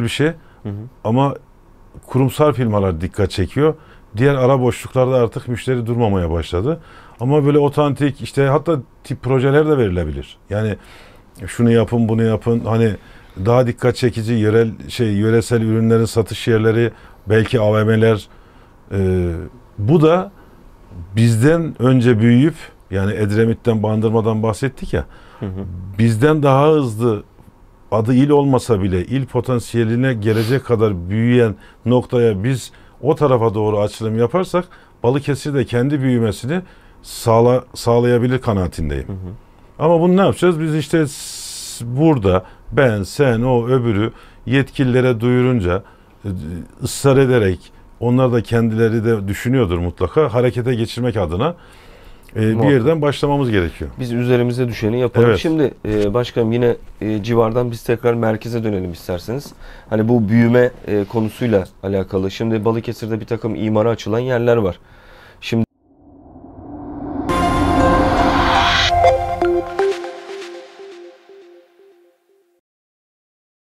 bir şey. Hı hı. Ama kurumsal firmalar dikkat çekiyor. Diğer ara boşluklarda artık müşteri durmamaya başladı. Ama böyle otantik işte hatta tip projeler de verilebilir. Yani şunu yapın bunu yapın hani daha dikkat çekici yerel şey yöresel ürünlerin satış yerleri belki AVM'ler e, ee, bu da bizden önce büyüyüp yani Edremit'ten Bandırma'dan bahsettik ya hı hı. bizden daha hızlı adı il olmasa bile il potansiyeline gelecek kadar büyüyen noktaya biz o tarafa doğru açılım yaparsak Balıkesir de kendi büyümesini sağla, sağlayabilir kanaatindeyim. Hı hı. Ama bunu ne yapacağız? Biz işte burada ben, sen, o öbürü yetkililere duyurunca e, ısrar ederek onlar da kendileri de düşünüyordur mutlaka harekete geçirmek adına e, bir yerden başlamamız gerekiyor. Biz üzerimize düşeni yapalım. Evet. Şimdi e, başkanım yine e, civardan biz tekrar merkeze dönelim isterseniz. Hani bu büyüme e, konusuyla alakalı. Şimdi Balıkesir'de bir takım imara açılan yerler var.